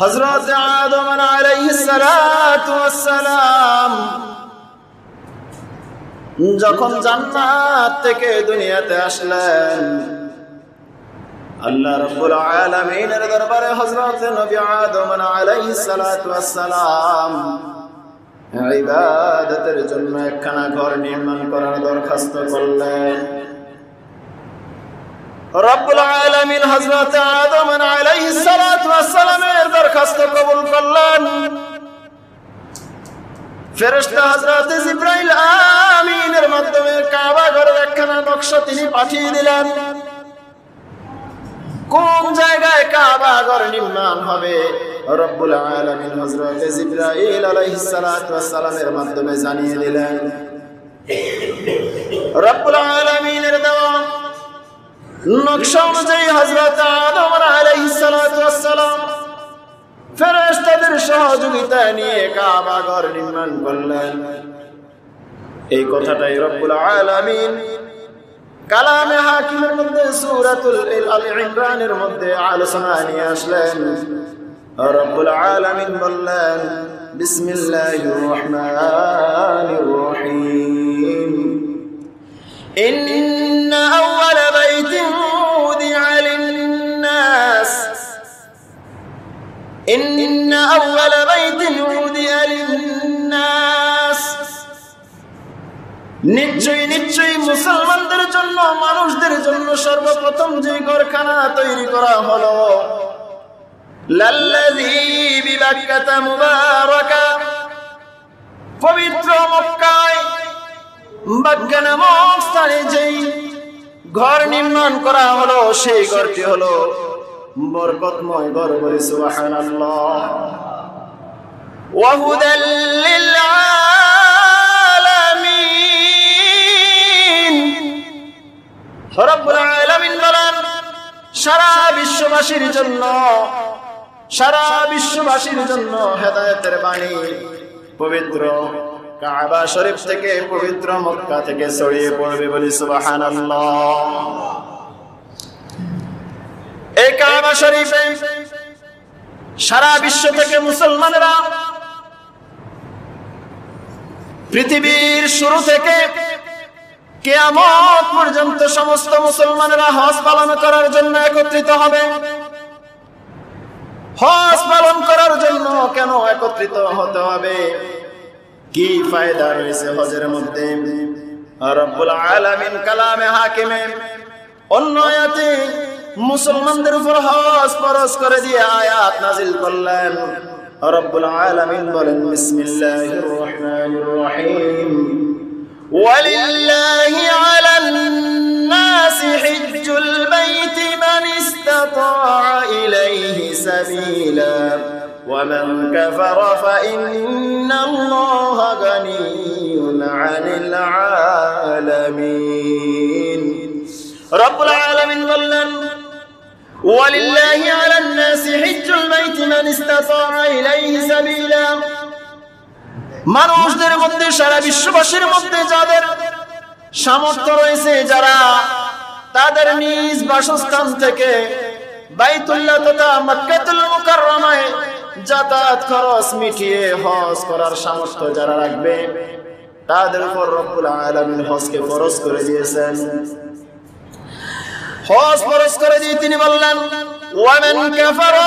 হজরত আদম যখন জান্নাত থেকে দুনিয়াতে আসলেন আল্লাহ রব্বুল আলামিনের দরবারে হযরত নবী আদম আলাইহিস সালাতু ওয়াস সালাম ইবাদতের জন্য একখানা ঘর নির্মাণ করার দরখাস্ত করলেন রব্বুল আলামিন হযরত আদম আলাইহিস সালাতু ওয়াস সালাম দরখাস্ত কবুল করলেন ফেরেশতা হযরত জিবরাইল আমিনের মাধ্যমে কাবা ঘরের একখানা নকশা তিনি পাঠিয়ে দিলেন কোন জায়গায় কাবা ঘর নির্মাণ হবে রব্বুল আলামিন হযরত জিবরাইল আলাইহিস সালাতু ওয়াস সালামের মাধ্যমে জানিয়ে দিলেন রব্বুল আলামিনের দেওয়া নকশা অনুযায়ী হযরত আদম আলাইহিস সালাতু ওয়াস সালাম ফেরেস্তাদের সহযোগিতা নিয়ে কাবা ঘর নির্মাণ করলেন এই কথাটাই রব্বুল আলামিন কালামে হাকিমের মধ্যে সূরাতুল আল ইমরানের মধ্যে আলোচনা নিয়ে আসলেন রব্বুল আলামিন বললেন বিসমিল্লাহির রহমানির রহিম ইন্না أول بيت وضع للناس নিশ্চয়ই নিশ্চয়ই মুসলমানদের জন্য মানুষদের জন্য সর্বপ্রথম যে ঘরখানা তৈরি করা হলো পবিত্র মক্কায় বাক্যা নামক স্থানে যেই ঘর নির্মাণ করা হলো সেই ঘরটি হলো বরকতময় বড় বলে সুবহানাল্লাহ وهدى للعالمين রব্বুল আলামিন বলেন সারা বিশ্ববাসীর জন্য সারা বিশ্ববাসীর জন্য হেদায়েতের বাণী পবিত্র কাবা শরীফ থেকে পবিত্র মক্কা থেকে ছড়িয়ে পড়বে বলি সুবহানাল্লাহ এই কাবা শরীফে সারা বিশ্ব থেকে মুসলমানেরা পৃথিবীর শুরু থেকে কেয়ামত পর্যন্ত সমস্ত মুসলমানেরা হজ পালন করার জন্য একত্রিত হবে হজ পালন করার জন্য কেন একত্রিত হতে হবে কি ফায়দা রয়েছে হজের মধ্যে রব্বুল আলামিন কালামে হাকিমে অন্য আয়াতে مسلمان در فرحاس پرس کر دی آیات نازل قلن رب العالمين بلن بسم الله الرحمن الرحيم ولله على الناس حج البيت من استطاع إليه سبيلا ومن كفر فإن الله غني عن العالمين رب العالمين بلن ولله على الناس حج البيت من استطاع إليه سبيلا মানুষদের মধ্যে সারা বিশ্ববাসীর মধ্যে যাদের সামর্থ্য রয়েছে যারা তাদের নিজ বাসস্থান থেকে যাতায়াত খরচ মিটিয়ে হজ করার সামর্থ্য যারা রাখবে তাদের উপর রব্বুল আলামিন হজকে ফরজ করে দিয়েছেন হজ করে দিয়ে তিনি বললেন ওয়ামেন কাফারা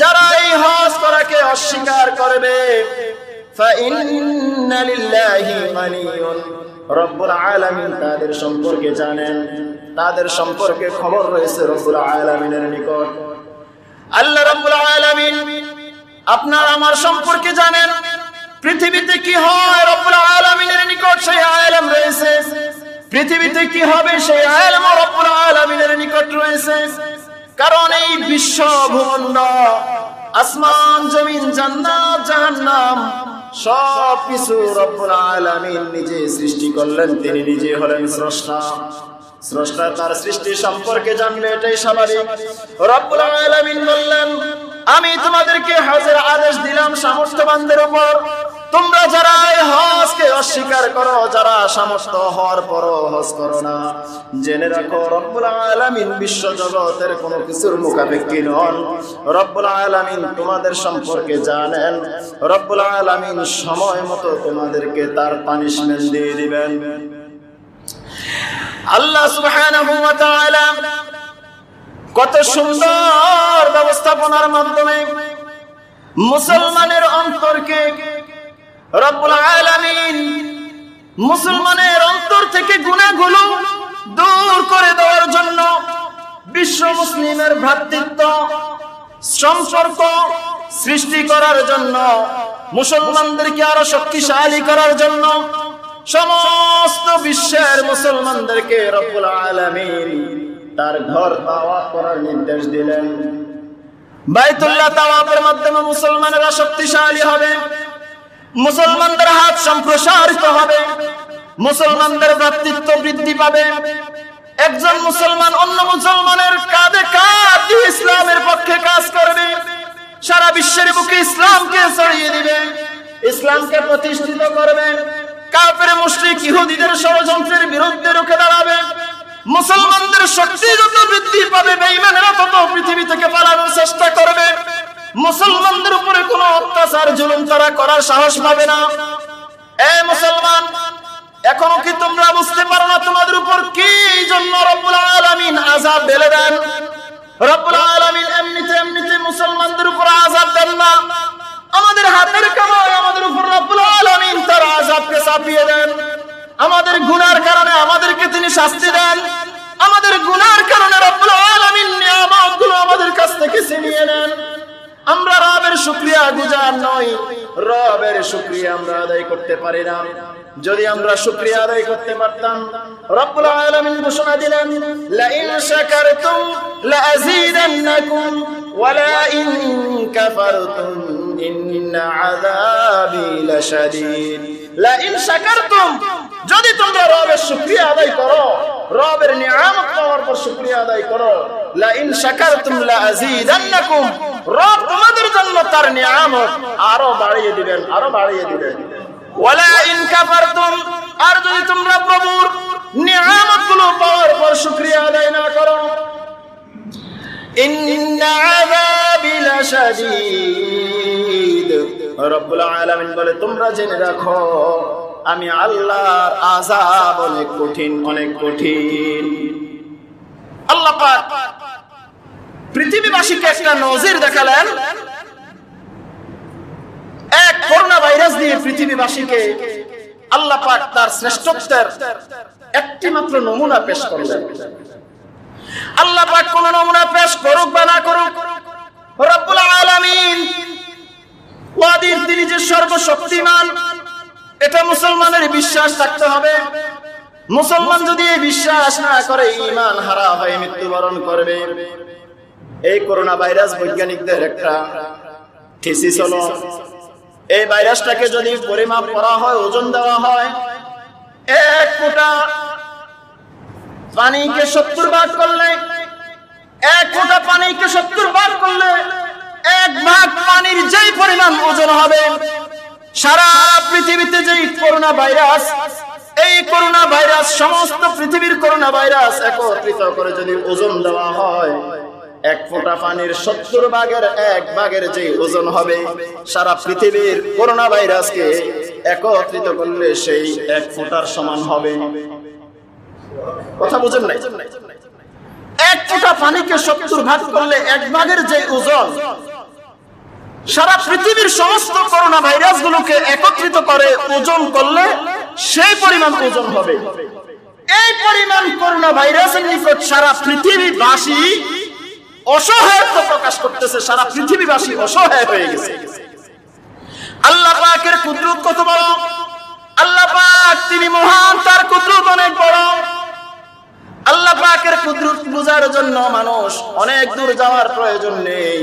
যারা এই হজ করাকে অস্বীকার করবে রব্বুল আলামিন তাদের সম্পর্কে জানেন তাদের সম্পর্কে খবর রয়েছে রব্বুল আলমিনের নিকট আল্লাহ রাব্বুল আপনার আমার সম্পর্কে জানেন পৃথিবীতে কি হয় রব্বুল আলামিনের নিকট সেই আয়লাম রয়েছে পৃথিবীতে কি হবে সেই আলম রব্বুল আলামিনের নিকট রয়েছে কারণ এই বিশ্ব ভূমণ্ড আসমান জমিন জান্নাত জাহান্নাম সব কিছু রব্বুল আলামিন নিজে সৃষ্টি করলেন তিনি নিজে হলেন স্রষ্টা স্রষ্টা তার সৃষ্টি সম্পর্কে জানবে এটাই স্বাভাবিক রব্বুল আলামিন বললেন আমি তোমাদেরকে হজের আদেশ দিলাম সামর্থ্যবানদের উপর তোমরা যারা এই হজকে অস্বীকার করো যারা সমস্ত হওয়ার পর হজ করো না জেনে রাখো রব্বুল আলামিন বিশ্ব জগতের কোন কিছুর মুখাপেক্ষী নন রব্বুল আলামিন তোমাদের সম্পর্কে জানেন রব্বুল আলামিন সময় মতো তোমাদেরকে তার পানিশমেন্ট দিয়ে দিবেন আল্লাহ সুবহানাহু ওয়া কত সুন্দর ব্যবস্থাপনার মাধ্যমে মুসলমানের অন্তরকে রব্বুল আলামিন মুসলমানের অন্তর থেকে গুনাহগুলো দূর করে দেওয়ার জন্য বিশ্ব মুসলিমের ভ্রাতৃত্ব সম্পর্ক সৃষ্টি করার জন্য মুসলমানদেরকে আরো শক্তিশালী করার জন্য সমস্ত বিশ্বের মুসলমানদেরকে রব্বুল আলামিন তার ঘর তাওয়াফ করার নির্দেশ দিলেন বাইতুল্লাহ তাওয়াফের মাধ্যমে মুসলমানেরা শক্তিশালী হবে মুসলমানদের হাত সম্প্রসারিত হবে মুসলমানদের ভ্রাতৃত্ব বৃদ্ধি পাবে একজন মুসলমান অন্য মুসলমানের কাঁধে কাঁধ ইসলামের পক্ষে কাজ করবে সারা বিশ্বের বুকে ইসলামকে ছড়িয়ে দিবে ইসলামকে প্রতিষ্ঠিত করবেন কাফের মুশরিক ইহুদিদের ষড়যন্ত্রের বিরুদ্ধে রুখে দাঁড়াবে মুসলমানদের শক্তি যত বৃদ্ধি পাবে বেঈমানেরা তত পৃথিবী থেকে পালানোর চেষ্টা করবে মুসলমানদের উপরে কোনো অত্যাচার জুলুম তারা করার সাহস পাবে না এ মুসলমান এখনো কি তোমরা বুঝতে পারো না তোমাদের উপর কি জন্য রব্বুল আলামিন আযাব ঢেলে দেন রব্বুল চাপিয়ে দেন আমাদের গুনার কারণে আমাদেরকে তিনি শাস্তি দেন আমাদের গুনার কারণে আমাদের কাছ থেকে ছিনিয়ে নেন আমরা রবের শুক্রিয়া গুজার নই রবের শুক্রিয়া আমরা আদায় করতে পারি না যদি আমরা শুক্রিয়া আদায় করতে পারতাম রব্বুল আলামিন ঘোষণা দিলেন লা ইন শাকারতুম লা আযীদান্নাকুম ওয়া লা ইন কাফারতুম ইন্না আযাবি লা শাদীদ লা ইন শাকারতুম যদি তোমরা রবের শুকরিয়া আদায় করো রবের নিয়ামত পাওয়ার পর শুকরিয়া আদায় করো লা ইন শাকারতুম লা আযীদান্নাকুম রব তোমাদের জন্য তার নিয়ামত আরো বাড়িয়ে দিবেন আরো বাড়িয়ে দিবেন ওয়া লা ইন কাফারতুম বলে তোমরা জেনে রাখো আমি আল্লাহর অনেক কঠিন অনেক কঠিন আল্লাহ পৃথিবীবাসীকে একটা নজির দেখালেন এক করোনা ভাইরাস দিয়ে পৃথিবীবাসীকে আল্লাহ পাক তার শ্রেষ্ঠত্বের একটি মাত্র নমুনা পেশ করলেন আল্লাহ পাক কোন নমুনা পেশ করুক বা না করুক রব্বুল আলামিন ওয়াদির তিনি যে সর্বশক্তিমান এটা মুসলমানের বিশ্বাস থাকতে হবে মুসলমান যদি এই বিশ্বাস না করে ইমান হারা হয়ে মৃত্যুবরণ করবে এই করোনা ভাইরাস বৈজ্ঞানিকদের একটা থিসিস হলো এই ভাইরাসটাকে যদি পরিমাপ করা হয় ওজন দেওয়া হয় এক ফুটা পানিকে সত্তর ভাগ করলে এক ফোঁটা পানিকে সত্তর ভাগ করলে এক ভাগ পানির যেই পরিমাণ ওজন হবে সারা পৃথিবীতে যেই করোনা ভাইরাস এই করোনা ভাইরাস সমস্ত পৃথিবীর করোনা ভাইরাস একত্রিত করে যদি ওজন দেওয়া হয় এক ফোঁটা পানির সত্তর ভাগের এক ভাগের যে ওজন হবে সারা পৃথিবীর করোনা ভাইরাসকে একত্রিত করলে সেই এক ফোঁটার সমান হবে কথা বুঝেন নাই এক ফোঁটা পানিকে সত্তর ভাগ করলে এক ভাগের যে ওজন সারা পৃথিবীর সমস্ত করোনা ভাইরাস গুলোকে একত্রিত করে ওজন করলে সেই পরিমাণ ওজন হবে এই পরিমাণ করোনা ভাইরাসের নিকট সারা পৃথিবীবাসী অসহায়ত্ব প্রকাশ করতেছে সারা পৃথিবীবাসী অসহায় হয়ে গেছে আল্লাহ পাকের কুদরত কত বড় আল্লাহ পাক তিনি মহান তার কুদরত অনেক বড় আল্লাহ পাকের কুদরত বোঝার জন্য মানুষ অনেক দূর যাওয়ার প্রয়োজন নেই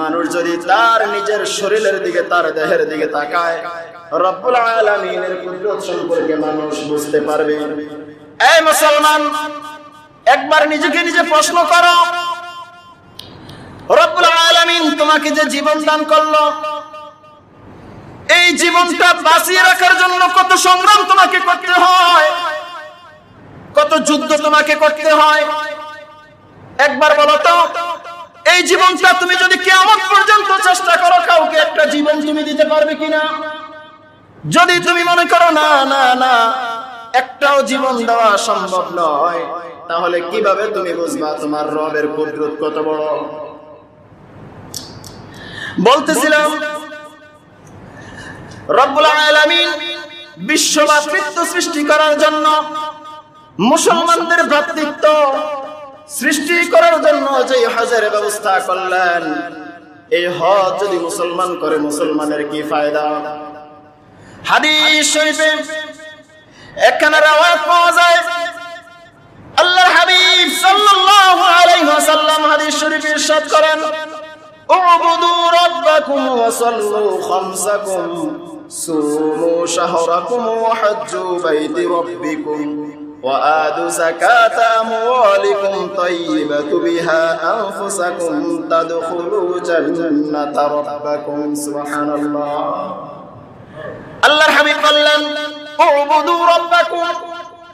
মানুষ যদি তার নিজের শরীরের দিকে তার দেহের দিকে তাকায় রব্বুল আলামিনের কুদরত সম্পর্কে মানুষ বুঝতে পারবে এই মুসলমান একবার নিজেকে নিজে প্রশ্ন করো রব্বুল আলামিন তোমাকে যে জীবন দান করলো এই জীবনটা বাঁচিয়ে রাখার জন্য কত সংগ্রাম তোমাকে করতে হয় কত যুদ্ধ তোমাকে করতে হয় একবার বলো তো এই জীবনটা তুমি যদি কেমন পর্যন্ত চেষ্টা করো কাউকে একটা জীবন তুমি দিতে পারবে কিনা যদি তুমি মনে করো না না না একটাও জীবন দেওয়া সম্ভব নয় তাহলে কিভাবে তুমি বুঝবা তোমার রবের কুদরত কত বড় বলতেছিলাম রব্বুল আলামিন বিশ্ব সৃষ্টি করার জন্য মুসলমানদের ভ্রাতৃত্ব সৃষ্টি করার জন্য যে হজের ব্যবস্থা করলেন এই হজ যদি মুসলমান করে মুসলমানের কি ফায়দা হাদিস শরীফে একখানা রাওয়াত পাওয়া যায় আল্লাহর হাবিব সাল্লাল্লাহু আলাইহি ওয়াসাল্লাম হাদিস শরীফে ইরশাদ করেন উবুদু রাব্বাকুম ওয়া সাল্লু খামসাকুম সুমু শাহরাকুম ওয়া হজ্জু বাইতি রাব্বিকুম وآتوا زكاة أموالكم طيبة بها أنفسكم تدخلوا جنة ربكم سبحان الله الله الحبيب قلن اعبدوا ربكم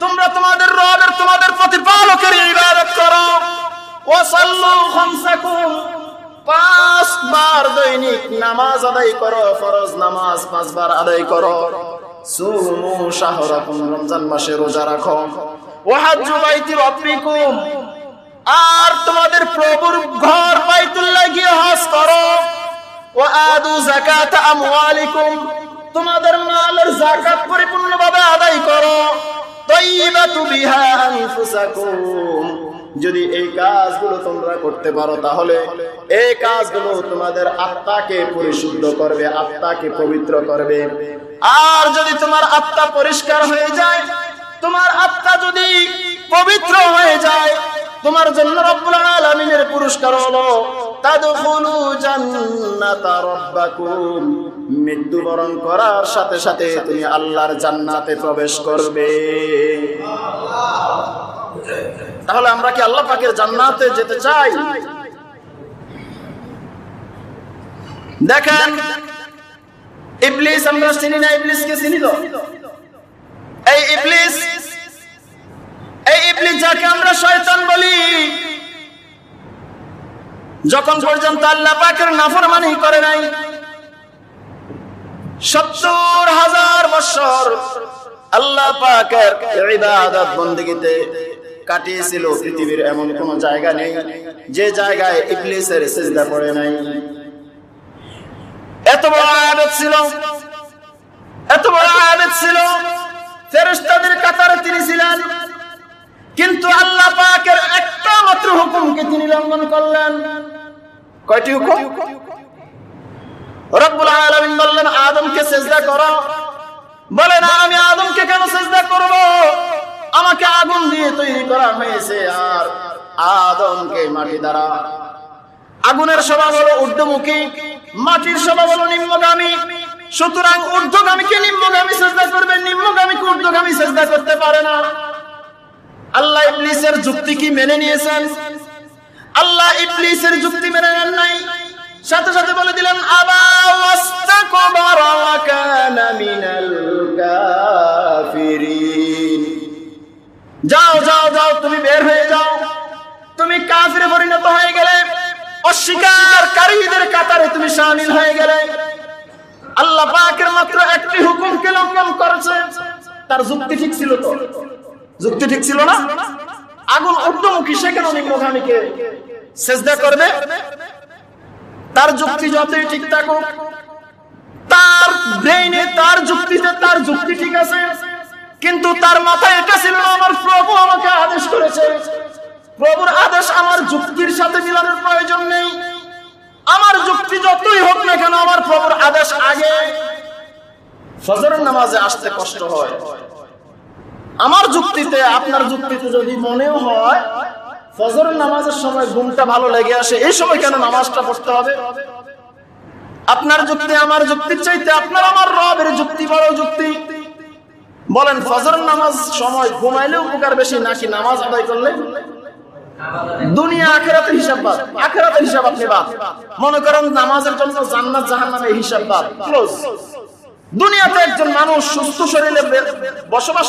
তোমরা তোমাদের রবের তোমাদের প্রতিপালকের ইবাদত করো ওয়াসাল্লু খামসাকুম পাঁচবার দৈনিক নামাজ আদায় করো ফরজ নামাজ পাঁচবার আদায় করো সুমু শাহরাকুম রমজান মাসে রোজা রাখো ওয়াহাজ্জু বাইতি রাব্বিকুম আর তোমাদের প্রভুর ঘর বাইতুল্লাহ গিয়ে হজ করো ওয়া আদু যাকাত আমওয়ালিকুম তোমাদের মালের যাকাত পরিপূর্ণভাবে আদায় করো তাইবাতু বিহা আনফুসাকুম যদি এই কাজগুলো তোমরা করতে পারো তাহলে এই কাজগুলো তোমাদের আত্মাকে পরিশুদ্ধ করবে আত্মাকে পবিত্র করবে আর যদি তোমার আত্মা পরিষ্কার হয়ে যায় তোমার আত্মা যদি পবিত্র হয়ে যায় তোমার জন্য রব্বুল আলামিনের পুরস্কার হলো তাদখুলু জান্নাতা রাব্বাকুম মৃত্যুবরণ করার সাথে সাথে তুমি আল্লাহর জান্নাতে প্রবেশ করবে আল্লাহ তাহলে আমরা কি আল্লাহ পাকের জান্নাতে যেতে চাই দেখেন ইবলিস আমরা চিনি না ইবলিস কে চিনি তো এই ইবলিস এই ইবলিস যাকে আমরা শয়তান বলি যখন পর্যন্ত আল্লাহ পাকের নাফরমানি করে নাই সত্তর হাজার বছর আল্লাহ পাকের ইবাদত বন্দিগিতে কাটিয়েছিল পৃথিবীর এমন কোন জায়গা নেই যে জায়গায় ইবলিসের সেজদা পড়ে নাই এত বড় আয়াত ছিল এত বড় আয়াত ছিল ফেরেশতাদের কাতারে তিনি ছিলেন কিন্তু আল্লাহ পাকের একটা মাত্র হুকুমকে তিনি লঙ্ঘন করলেন কয়টি হুকুম রব্বুল আলামিন বললেন আদমকে সিজদা করো বলেন আমি আদমকে কেন সিজদা করব আমাকে আগুন দিয়ে তৈরি করা হয়েছে আর আদমকে মাটি দ্বারা আগুনের স্বভাব হলো ঊর্ধ্বমুখী মাটির স্বভাব হলো নিম্নগামী সুতরাং ঊর্ধ্বগামীকে নিম্নগামী চেষ্টা করবে নিম্নগামীকে ঊর্ধ্বগামী চেষ্টা করতে পারে না আল্লাহ ইবলিসের যুক্তি কি মেনে নিয়েছেন আল্লাহ ইবলিসের যুক্তি মেনে নেন নাই সাথে সাথে বলে দিলেন আবা ওয়াস্তাকবারা কানা মিনাল কাফিরিন যাও যাও যাও তুমি বের হয়ে যাও তুমি কাফিরে পরিণত হয়ে গেলে অস্বীকারীদের কাতারে তুমি সামিল হয়ে গেলে আল্লাহ পাকের মাত্র একটি হুকুম কে লঙ্ঘন করেছে তার যুক্তি ঠিক ছিল তো যুক্তি ঠিক ছিল না আগুন সে কেন নিম্নগামীকে সেজদা করবে তার যুক্তি যতই ঠিক থাকুক তার ব্রেইনে তার যুক্তিতে তার যুক্তি ঠিক আছে কিন্তু তার মাথায় এটা ছিল আমার প্রভু আমাকে আদেশ করেছে প্রভুর আদেশ আমার যুক্তির সাথে মিলানোর প্রয়োজন নেই আমার যুক্তি যতই হোক না কেন আমার প্রভুর আদেশ আগে ফজরের নামাজে আসতে কষ্ট হয় আমার যুক্তিতে আপনার যুক্তিতে যদি মনেও হয় ফজরের নামাজের সময় ঘুমটা ভালো লেগে আসে এই সময় কেন নামাজটা পড়তে হবে আপনার যুক্তি আমার যুক্তির চাইতে আপনার আমার রবের যুক্তি বড় যুক্তি বলেন ফজর নামাজ সময় ঘুমাইলে উপকার বেশি নাকি নামাজ আদায় করলে দুনিয়া আখেরাতের হিসাব বাদ আখেরাতের হিসাব আপনি বাদ মনে করেন নামাজের জন্য জান্নাত জাহান্নামের হিসাব বাদ দুনিয়াতে একজন মানুষ সুস্থ শরীরে বসবাস